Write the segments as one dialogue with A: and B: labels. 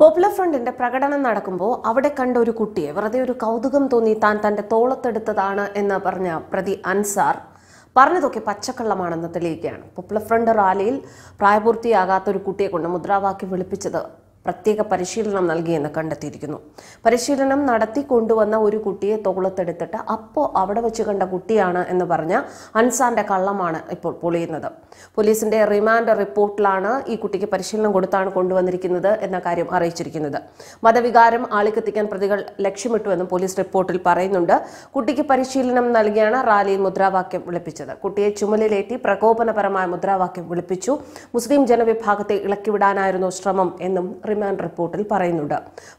A: popular ഫ്രണ്ടിന്റെ പ്രകടനം നടക്കുമ്പോൾ അവിടെ കണ്ട ഒരു കുട്ടിയെ വെറുതെ ഒരു കൗതുകം തോന്നി താൻ തന്റെ തോളത്തെടുത്തതാണ് എന്ന് പറഞ്ഞ പ്രതി അൻസാർ പറഞ്ഞതൊക്കെ പച്ചക്കള്ളമാണെന്ന് തെളിയിക്കുകയാണ് പോപ്പുലർ ഫ്രണ്ട് റാലിയിൽ പ്രായപൂർത്തിയാകാത്ത ഒരു കുട്ടിയെ കൊണ്ട് മുദ്രാവാക്യം വിളിപ്പിച്ചത് പ്രത്യേക പരിശീലനം നൽകിയെന്ന് കണ്ടെത്തിയിരിക്കുന്നു പരിശീലനം നടത്തി കൊണ്ടുവന്ന ഒരു കുട്ടിയെ തോളത്തെടുത്തിട്ട് അപ്പോൾ അവിടെ വെച്ച് കണ്ട കുട്ടിയാണ് എന്ന് പറഞ്ഞ അൻസാന്റെ കള്ളമാണ് ഇപ്പോൾ പൊളിയുന്നത് പോലീസിന്റെ റിമാൻഡ് റിപ്പോർട്ടിലാണ് ഈ കുട്ടിക്ക് പരിശീലനം കൊടുത്താണ് കൊണ്ടുവന്നിരിക്കുന്നത് എന്ന കാര്യം അറിയിച്ചിരിക്കുന്നത് മതവികാരം ആളിക്കത്തിക്കാൻ പ്രതികൾ ലക്ഷ്യമിട്ടുവെന്നും പോലീസ് റിപ്പോർട്ടിൽ പറയുന്നുണ്ട് കുട്ടിക്ക് പരിശീലനം നൽകിയാണ് റാലിയിൽ മുദ്രാവാക്യം വിളിപ്പിച്ചത് കുട്ടിയെ ചുമലിലേറ്റി പ്രകോപനപരമായ മുദ്രാവാക്യം വിളിപ്പിച്ചു മുസ്ലിം ജനവിഭാഗത്തെ ഇളക്കിവിടാനായിരുന്നു ശ്രമം എന്നും റിമാൻഡ് റിപ്പോർട്ടിൽ പറയുന്നുണ്ട്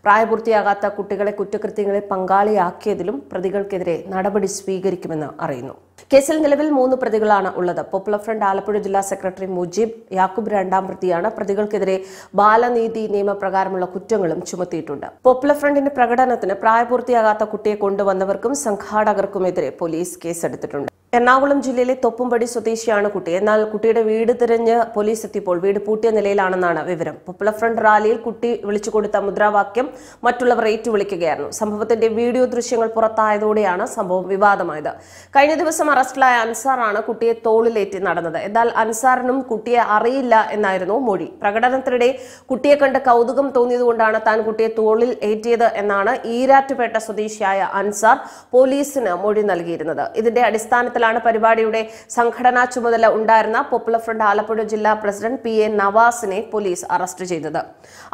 A: പ്രായപൂർത്തിയാകാത്ത കുട്ടികളെ കുറ്റകൃത്യങ്ങളിൽ പങ്കാളിയാക്കിയതിലും പ്രതികൾക്കെതിരെ നടപടി സ്വീകരിക്കുമെന്ന് അറിയുന്നു കേസിൽ നിലവിൽ മൂന്ന് പ്രതികളാണ് ഉള്ളത് പോപ്പുലർ ഫ്രണ്ട് ആലപ്പുഴ ജില്ലാ സെക്രട്ടറി മുജീബ് യാക്കൂബ് രണ്ടാം പ്രതിയാണ് പ്രതികൾക്കെതിരെ ബാലനീതി നിയമപ്രകാരമുള്ള കുറ്റങ്ങളും ചുമത്തിയിട്ടുണ്ട് പോപ്പുലർ ഫ്രണ്ടിന്റെ പ്രകടനത്തിന് പ്രായപൂർത്തിയാകാത്ത കുട്ടിയെ കൊണ്ടുവന്നവർക്കും സംഘാടകർക്കുമെതിരെ പോലീസ് കേസെടുത്തിട്ടുണ്ട് എറണാകുളം ജില്ലയിലെ തൊപ്പുംപടി സ്വദേശിയാണ് കുട്ടി എന്നാൽ കുട്ടിയുടെ വീട് തിരഞ്ഞ് പോലീസ് എത്തിയപ്പോൾ വീട് പൂട്ടിയ നിലയിലാണെന്നാണ് വിവരം പോപ്പുലർ ഫ്രണ്ട് റാലിയിൽ കുട്ടി വിളിച്ചു കൊടുത്ത മുദ്രാവാക്യം മറ്റുള്ളവർ ഏറ്റുവിളിക്കുകയായിരുന്നു സംഭവത്തിന്റെ വീഡിയോ ദൃശ്യങ്ങൾ പുറത്തായതോടെയാണ് സംഭവം വിവാദമായത് കഴിഞ്ഞ ദിവസം അറസ്റ്റിലായ അൻസാറാണ് കുട്ടിയെ തോളിലേറ്റി നടന്നത് എന്നാൽ അൻസാറിനും കുട്ടിയെ അറിയില്ല എന്നായിരുന്നു മൊഴി പ്രകടനത്തിനിടെ കുട്ടിയെ കണ്ട് കൗതുകം തോന്നിയതുകൊണ്ടാണ് താൻ കുട്ടിയെ തോളിൽ ഏറ്റിയത് എന്നാണ് ഈരാറ്റുപേട്ട സ്വദേശിയായ അൻസാർ പോലീസിന് മൊഴി നൽകിയിരുന്നത് ഇതിന്റെ അടിസ്ഥാനത്തിൽ നേതൃത്വത്തിലാണ് പരിപാടിയുടെ സംഘടനാ ചുമതല ഉണ്ടായിരുന്ന പോപ്പുലർ ഫ്രണ്ട് ആലപ്പുഴ ജില്ലാ പ്രസിഡന്റ് പി എ നവാസിനെ പോലീസ് അറസ്റ്റ് ചെയ്തത്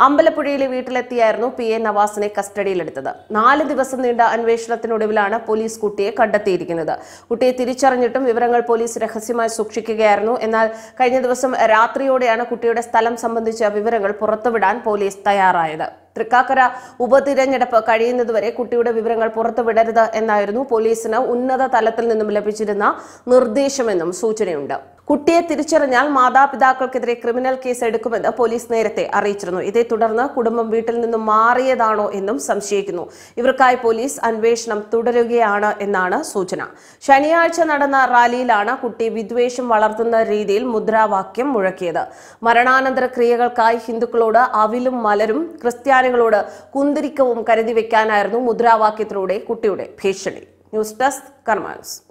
A: അമ്പലപ്പുഴയിലെ വീട്ടിലെത്തിയായിരുന്നു പി എ നവാസിനെ കസ്റ്റഡിയിലെടുത്തത് നാല് ദിവസം നീണ്ട അന്വേഷണത്തിനൊടുവിലാണ് പോലീസ് കുട്ടിയെ കണ്ടെത്തിയിരിക്കുന്നത് കുട്ടിയെ തിരിച്ചറിഞ്ഞിട്ടും വിവരങ്ങൾ പോലീസ് രഹസ്യമായി സൂക്ഷിക്കുകയായിരുന്നു എന്നാൽ കഴിഞ്ഞ ദിവസം രാത്രിയോടെയാണ് കുട്ടിയുടെ സ്ഥലം സംബന്ധിച്ച വിവരങ്ങൾ പുറത്തുവിടാൻ പോലീസ് തയ്യാറായത് തൃക്കാക്കര ഉപതിരഞ്ഞെടുപ്പ് കഴിയുന്നതുവരെ കുട്ടിയുടെ വിവരങ്ങൾ പുറത്തുവിടരുത് എന്നായിരുന്നു പോലീസിന് ഉന്നത തലത്തിൽ നിന്നും ലഭിച്ചിരുന്ന നിർദ്ദേശമെന്നും സൂചനയുണ്ട് കുട്ടിയെ തിരിച്ചറിഞ്ഞാൽ മാതാപിതാക്കൾക്കെതിരെ ക്രിമിനൽ കേസ് എടുക്കുമെന്ന് പോലീസ് നേരത്തെ അറിയിച്ചിരുന്നു ഇതേ തുടർന്ന് കുടുംബം വീട്ടിൽ നിന്നും മാറിയതാണോ എന്നും സംശയിക്കുന്നു ഇവർക്കായി പോലീസ് അന്വേഷണം തുടരുകയാണ് എന്നാണ് സൂചന ശനിയാഴ്ച നടന്ന റാലിയിലാണ് കുട്ടി വിദ്വേഷം വളർത്തുന്ന രീതിയിൽ മുദ്രാവാക്യം മുഴക്കിയത് മരണാനന്തര ക്രിയകൾക്കായി ഹിന്ദുക്കളോട് അവിലും മലരും ക്രിസ്ത്യാനികളോട് കുന്തിരിക്കവും കരുതി വെക്കാനായിരുന്നു മുദ്രാവാക്യത്തിലൂടെ കുട്ടിയുടെ ഭീഷണി ന്യൂസ് ഡെസ്ക് കർമാൻസ്